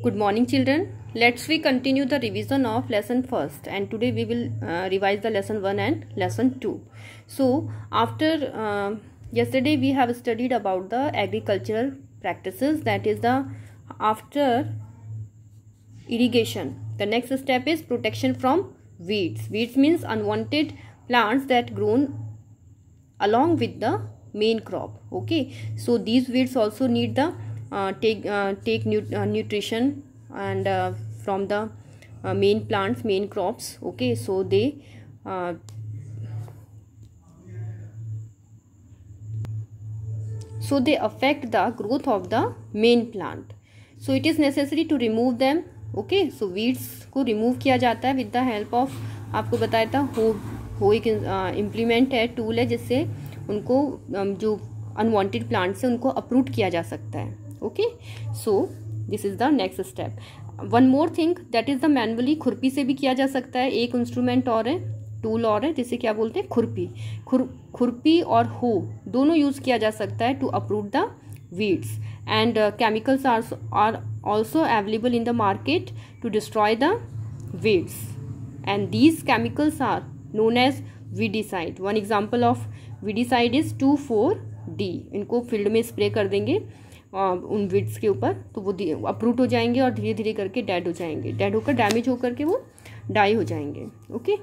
Good morning children. Let's we continue the revision of lesson first and today we will uh, revise the lesson 1 and lesson 2. So after uh, yesterday we have studied about the agricultural practices that is the after irrigation. The next step is protection from weeds. Weeds means unwanted plants that grown along with the main crop. Okay. So these weeds also need the take take nut nutrition and from the main plants main crops okay so they so they affect the growth of the main plant so it is necessary to remove them okay so weeds को remove किया जाता है with the help of आपको बताया था हो हो एक इम्प्लीमेंट है टूल है जिससे उनको um, जो अनवांटेड प्लांट्स हैं उनको अप्रूट किया जा सकता है okay so this is the next step one more thing that is the manually खुरपी से भी किया जा सकता है एक इंस्ट्रूमेंट और है टूल और है जिसे क्या बोलते हैं खुरपी खुर खुरपी और हो दोनों यूज़ किया जा सकता है to uproot the weeds and chemicals are are also available in the market to destroy the weeds and these chemicals are known as weedicide one example of weedicide is two four D इनको field में spray कर देंगे उन विड्स के ऊपर तो वो uproot हो जाएंगे और धीरे धीरे करके डेड हो जाएंगे डेड होकर डैमेज होकर के वो डाई हो जाएंगे okay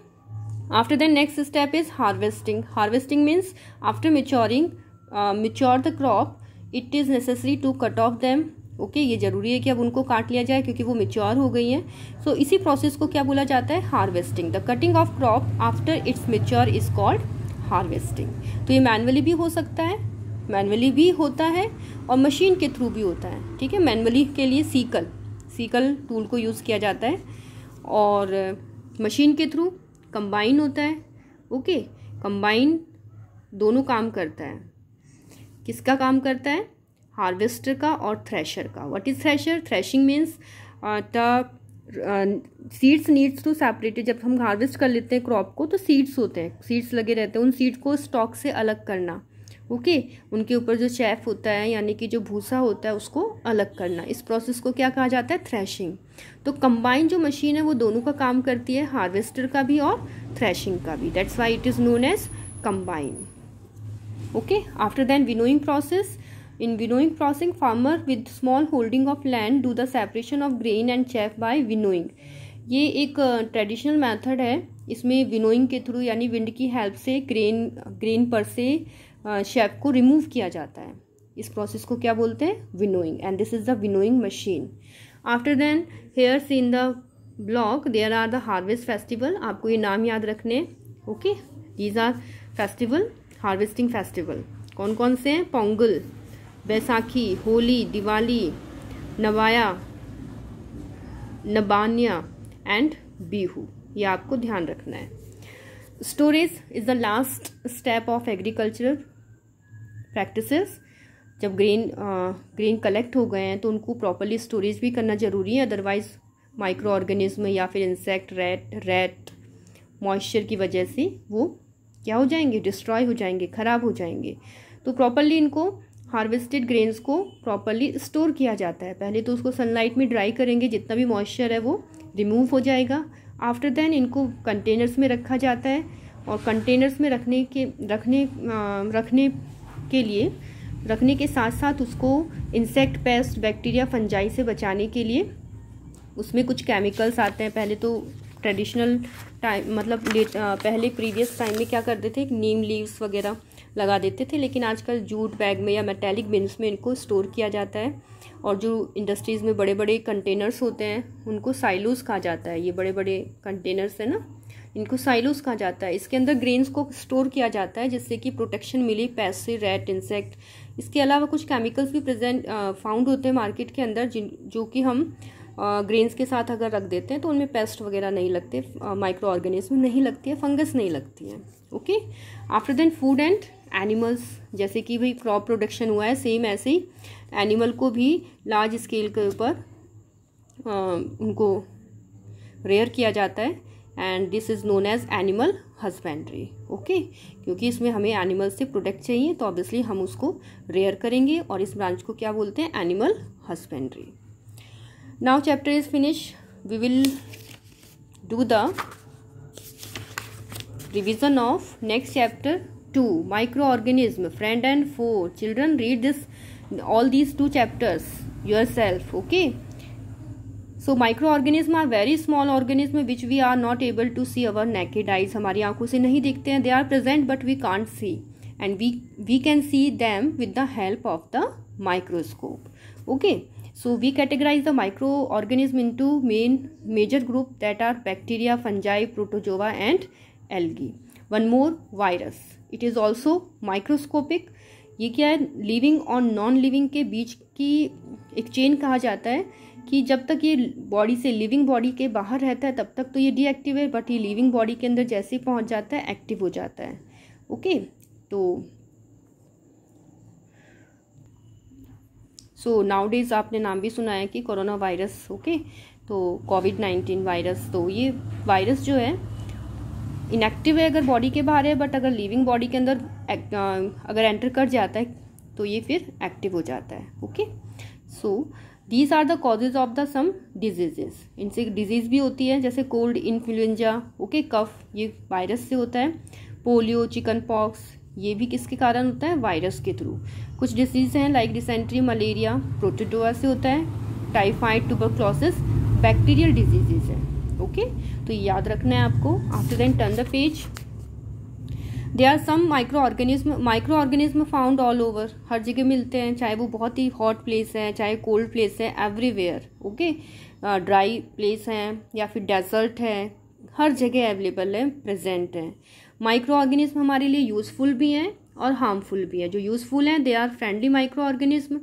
after then next step is harvesting harvesting means after maturing mature the crop it is necessary to cut off them okay ये ज़रूरी है कि अब उनको काट लिया जाए क्योंकि वो मेच्योर हो गई हैं सो so, इसी प्रोसेस को क्या बोला जाता है harvesting the cutting of crop after it's mature is called harvesting तो ये मैनुअली भी हो सकता है मैनुअली भी होता है और मशीन के थ्रू भी होता है ठीक है मैनुअली के लिए सीकल सीकल टूल को यूज़ किया जाता है और मशीन के थ्रू कंबाइन होता है ओके कंबाइन दोनों काम करता है किसका काम करता है हार्वेस्टर का और थ्रेशर का what is thresher threshing means the seeds needs to separated जब हम हार्वेस्ट कर लेते हैं क्रॉप को तो सीड्स होते हैं सीड्स लगे रहते हैं उन सीड्स को स्टॉक से अलग करना ओके उनके ऊपर जो चैफ होता है यानी कि जो भूसा होता है उसको अलग करना इस प्रोसेस को क्या कहा जाता है थ्रैशिंग तो कंबाइन जो मशीन है वो दोनों का काम करती है हार्वेस्टर का भी और थ्रैशिंग का भी that's why it is known as combine okay after than winnowing process in winnowing processing farmer with small holding of land do the separation of grain and chaff by winnowing ये एक traditional uh, method है इसमें winnowing के through यानी wind की help से grain grain पर से शेप को रिमूव किया जाता है इस प्रोसेस को क्या बोलते हैं winnowing and this is the winnowing machine after then here's in the block there are the harvest festival आपको ये नाम याद रखने okay these are festival harvesting festival कौन कौन से हैं पोंगल बैसाखी होली दिवाली नवाया नबानिया एंड बीहू ये आपको ध्यान रखना है storage is the last step of agriculture practices जब ग्रेन ग्रेन कलेक्ट हो गए हैं तो उनको प्रॉपरली स्टोरेज भी करना ज़रूरी है अदरवाइज़ माइक्रो ऑर्गेनिज्म या फिर इंसेक्ट रेट रेट मॉइस्चर की वजह से वो क्या हो जाएंगे डिस्ट्रॉय हो जाएंगे ख़राब हो जाएंगे तो प्रॉपरली इनको हार्वेस्टेड ग्रेन्स को प्रॉपरली स्टोर किया जाता है पहले तो उसको सनलाइट में ड्राई करेंगे जितना भी मॉइस्चर है वो रिमूव हो जाएगा आफ्टर देन इनको कंटेनर्स में रखा जाता है और कंटेनर्स में रखने के रखने आ, रखने के लिए रखने के साथ साथ उसको इंसेक्ट पेस्ट बैक्टीरिया फंजाई से बचाने के लिए उसमें कुछ केमिकल्स आते हैं पहले तो ट्रेडिशनल टाइम मतलब लेट पहले प्रीवियस टाइम में क्या करते थे नीम लीव्स वगैरह लगा देते थे लेकिन आजकल जूट बैग में या मेटेलिक बिन्स में इनको स्टोर किया जाता है और जो इंडस्ट्रीज़ में बड़े बड़े कंटेनर्स होते हैं उनको साइलोज कहा जाता है ये बड़े बड़े कंटेनर्स हैं ना इनको साइलोस कहा जाता है इसके अंदर ग्रेन्स को स्टोर किया जाता है जिससे कि प्रोटेक्शन मिले पैसे रेट इंसेक्ट इसके अलावा कुछ केमिकल्स भी प्रेजेंट फाउंड होते हैं मार्केट के अंदर जिन जो कि हम ग्रेन्स के साथ अगर रख देते हैं तो उनमें पेस्ट वगैरह नहीं लगते माइक्रो ऑर्गेनिज्म नहीं लगती है फंगस नहीं लगती है okay after then food and animals जैसे कि भाई क्रॉप प्रोडक्शन हुआ है सेम ऐसे ही एनिमल को भी लार्ज स्केल के ऊपर उनको रेयर किया जाता है and this is known as animal husbandry okay क्योंकि इसमें हमें एनिमल से प्रोडक्ट चाहिए तो ऑब्वियसली हम उसको रेयर करेंगे और इस ब्रांच को क्या बोलते हैं animal husbandry now chapter is finish we will do the revision of next chapter two micro organism friend and foe children read this all these two chapters your self okay so micro organism are very small organism which we are not able to see our naked eyes हमारी आंखों से नहीं देखते हैं they are present but we can't see and we we can see them with the help of the microscope okay so we categorise the micro organism into main major group that are bacteria fungi protozoa and algae one more virus it is also microscopic ये क्या है living और non living के बीच की एक chain कहा जाता है कि जब तक ये बॉडी से लिविंग बॉडी के बाहर रहता है तब तक तो ये डीएक्टिव है बट ये लिविंग बॉडी के अंदर जैसे ही पहुँच जाता है एक्टिव हो जाता है ओके तो सो नाउ डेज आपने नाम भी सुना है कि कोरोना वायरस ओके तो कोविड नाइन्टीन वायरस तो ये वायरस जो है इनएक्टिव है अगर बॉडी के बाहर है बट अगर लिविंग बॉडी के अंदर अगर एंटर कर जाता है तो ये फिर एक्टिव हो जाता है okay so so, these are the causes of the some diseases इनसे डिजीज भी होती है जैसे कोल्ड इन्फ्लुएंजा ओके कफ ये वायरस से होता है पोलियो चिकन पॉक्स ये भी किसके कारण होता है वायरस के थ्रू कुछ डिजीज हैं लाइक डिसेंट्री मलेरिया प्रोटेटोआ से होता है टाइफाइड ट्यूबरक्लोसिस बैक्टीरियल डिजीजेज है ओके तो याद रखना है आपको after then turn the page they are some micro organism micro organism found all over हर जगह मिलते हैं चाहे वो बहुत ही हॉट प्लेस है चाहे कोल्ड प्लेस है एवरीवेयर ओके ड्राई प्लेस हैं या फिर डेजर्ट है हर जगह अवेलेबल है प्रेजेंट है माइक्रो ऑर्गेनिज्म हमारे लिए यूज़फुल भी हैं और हार्मफुल भी है जो यूज़फुल हैं they are friendly micro organism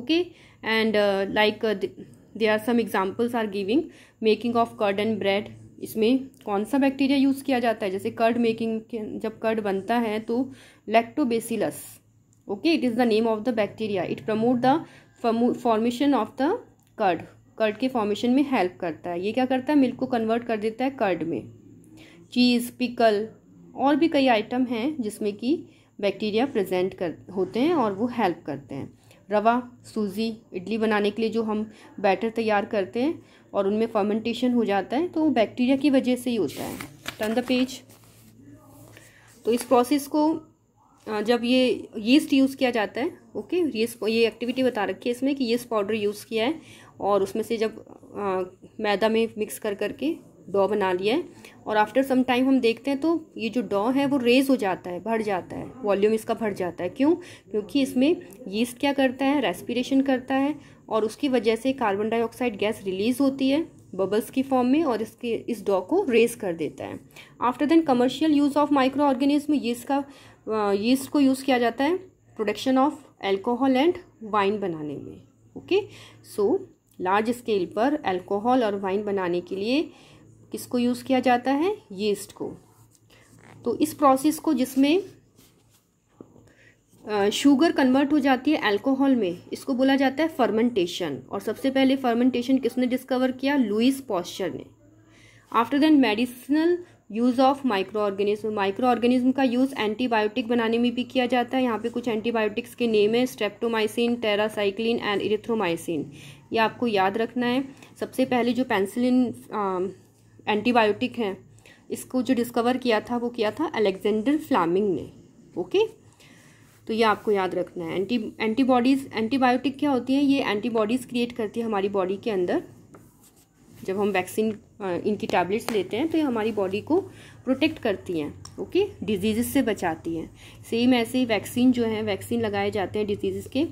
okay and like they are some examples are giving making of curd and bread इसमें कौन सा बैक्टीरिया यूज़ किया जाता है जैसे कर्ड मेकिंग जब कर्ड बनता है तो lactobacillus okay it is the name of the bacteria it promote the formation of the curd curd के फॉर्मेशन में हेल्प करता है ये क्या करता है मिल्क को कन्वर्ट कर देता है कर्ड में चीज़ पिकल और भी कई आइटम हैं जिसमें कि बैक्टीरिया प्रेजेंट कर होते हैं और वो हेल्प करते हैं रवा सूजी इडली बनाने के लिए जो हम बैटर तैयार करते हैं और उनमें फर्मेंटेशन हो जाता है तो वो बैक्टीरिया की वजह से ही होता है टर्न द पेज तो इस प्रोसेस को जब ये यीस्ट यूज़ किया जाता है ओके ये ये एक्टिविटी बता रखी है इसमें कि येस्ट पाउडर यूज़ किया है और उसमें से जब आ, मैदा में मिक्स कर करके डॉ बना लिया है और आफ्टर सम टाइम हम देखते हैं तो ये जो डॉ है वो रेज हो जाता है बढ़ जाता है वॉल्यूम इसका बढ़ जाता है क्यों क्योंकि इसमें यीस्ट क्या करता है रेस्पिरेशन करता है और उसकी वजह से कार्बन डाइऑक्साइड गैस रिलीज़ होती है बबल्स की फॉर्म में और इसके इस डॉ को रेज कर देता है after then commercial use of micro organism yeast का यीस्ट को यूज़ किया जाता है production of alcohol and wine बनाने में ओके सो लार्ज स्केल पर एल्कोहल और वाइन बनाने के लिए किसको यूज़ किया जाता है यीस्ट को तो इस प्रोसेस को जिसमें शुगर कन्वर्ट हो जाती है अल्कोहल में इसको बोला जाता है फर्मेंटेशन और सबसे पहले फर्मेंटेशन किसने डिस्कवर किया लुइस पॉस्चर ने after than medicinal use of micro organism micro organism का यूज़ एंटीबायोटिक बनाने में भी किया जाता है यहाँ पे कुछ एंटीबायोटिक्स के नेम है स्ट्रेप्टोमाइसिन टेरासाइक्लिन एंड इरिथ्रोमाइसिन ये आपको याद रखना है सबसे पहले जो पेंसिलिन एंटीबायोटिक हैं इसको जो डिस्कवर किया था वो किया था अलेक्जेंडर फ्लामिंग ने ओके तो ये आपको याद रखना है एंटी एंटीबॉडीज़ एंटीबायोटिक क्या होती है ये एंटीबॉडीज़ क्रिएट करती है हमारी बॉडी के अंदर जब हम वैक्सीन इनकी टैबलेट्स लेते हैं तो ये हमारी बॉडी को प्रोटेक्ट करती हैं ओके डिजीज़ से बचाती हैं सेम ऐसे ही वैक्सीन जो है वैक्सीन लगाए जाते हैं डिजीज़ के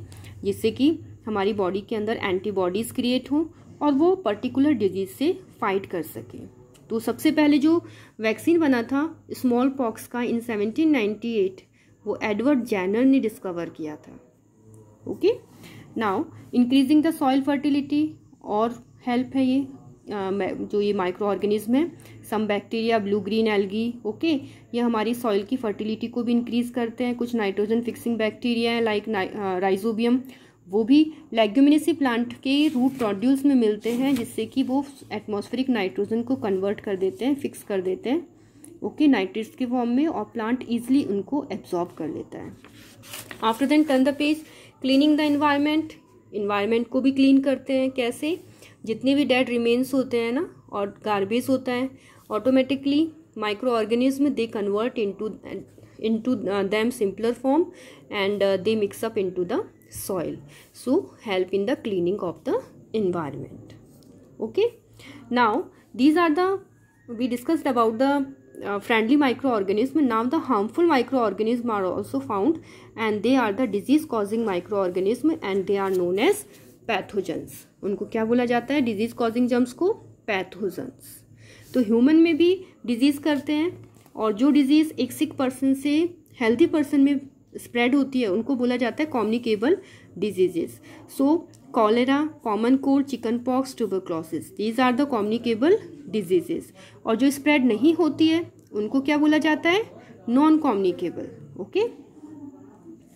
जिससे कि हमारी बॉडी के अंदर एंटीबॉडीज़ क्रिएट हों और वो पर्टिकुलर डिजीज़ से फाइट कर सकें तो सबसे पहले जो वैक्सीन बना था स्मॉल पॉक्स का इन 1798 वो एडवर्ड जैनर ने डिस्कवर किया था okay now increasing the soil fertility और हेल्प है ये जो ये माइक्रो ऑर्गेनिज्म है some bacteria blue green algae okay ये हमारी सॉइल की फर्टिलिटी को भी इंक्रीज करते हैं कुछ नाइट्रोजन फिक्सिंग बैक्टीरिया है लाइक राइजोबियम like, वो भी लेग्यूमिनेसी प्लांट के रूट नोड्यूल्स में मिलते हैं जिससे कि वो एटमॉस्फेरिक नाइट्रोजन को कन्वर्ट कर देते हैं फिक्स कर देते हैं ओके नाइट्रेट्स के फॉर्म में और प्लांट ईजिली उनको एब्जॉर्ब कर लेता है after then turn the page cleaning the environment environment को भी क्लीन करते हैं कैसे जितने भी डेड रिमेन्स होते हैं ना और गार्बेज होता है automatically micro organism they convert into into them simpler form and they mix up into the soil so help in the cleaning of the environment okay now these are the we discussed about the uh, friendly microorganism now the harmful microorganism are also found and they are the disease causing microorganism and they are known as pathogens उनको क्या बोला जाता है disease causing germs को pathogens तो human mein bhi disease karte hain और जो disease एक सिक पर्सन से हेल्दी पर्सन में स्प्रेड होती है उनको बोला जाता है communicable diseases so cholera common cold chicken pox tuberculosis these are the communicable diseases और जो स्प्रेड नहीं होती है उनको क्या बोला जाता है non communicable okay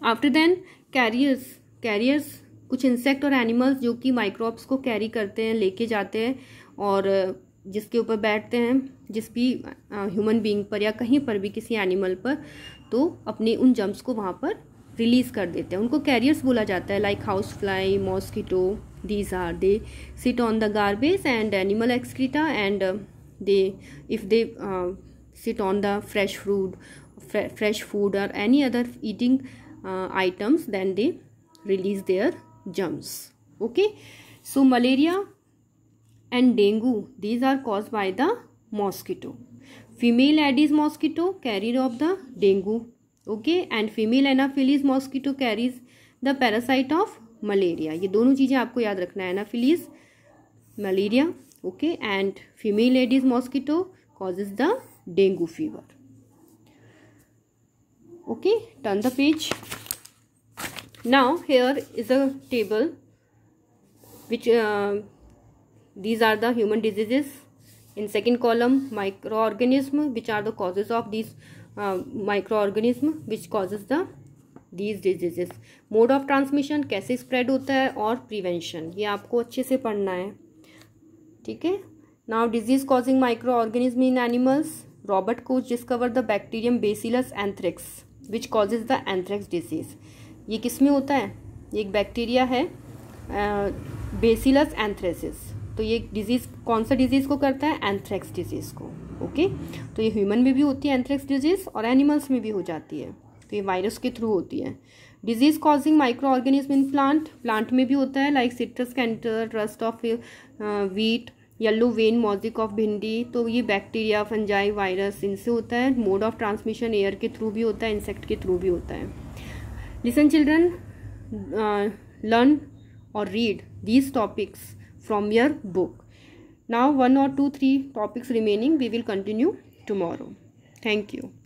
after then carriers carriers कुछ इंसेक्ट और एनिमल्स जो कि माइक्रोब्स को कैरी करते हैं लेके जाते हैं और जिसके ऊपर बैठते हैं जिस भी ह्यूमन बींग पर या कहीं पर भी किसी एनिमल पर तो अपने उन जम्स को वहाँ पर रिलीज़ कर देते हैं उनको कैरियर्स बोला जाता है like house fly mosquito these are they sit on the garbage and animal excreta and they if they sit on the fresh food fresh food और any other eating items then they release their germs okay so malaria and dengue these are cause by the mosquito female aedes mosquito carrier of the dengue okay and female anopheles mosquito carries the parasite of malaria ये दोनों चीज़ें आपको याद रखना है anopheles malaria okay and female aedes mosquito causes the dengue fever okay turn the page now here is a table which these are the human diseases in second column microorganism which are the causes of these uh, microorganism which causes the these diseases mode of transmission कैसे spread होता है और prevention ये आपको अच्छे से पढ़ना है ठीक है now disease causing microorganism in animals Robert Koch discovered the bacterium Bacillus anthrax which causes the anthrax disease ये किस में होता है ये एक बैक्टीरिया है बेसिलस एंथ्रेसिस तो ये डिजीज़ कौन सा डिजीज़ को करता है एंथ्रेक्स डिजीज़ को ओके तो ये ह्यूमन में भी होती है एंथ्रेक्स डिजीज़ और एनिमल्स में भी हो जाती है तो ये वायरस के थ्रू होती है disease causing micro organism in plant plant में भी होता है like citrus canker rust of wheat yellow vein mosaic of bhindi तो ये बैक्टीरिया फंजाई वायरस इनसे होता है मोड ऑफ ट्रांसमिशन एयर के थ्रू भी होता है इंसेक्ट के थ्रू भी होता है लिसन चिल्ड्रन लर्न और read these topics from your book now one or two three topics remaining we will continue tomorrow thank you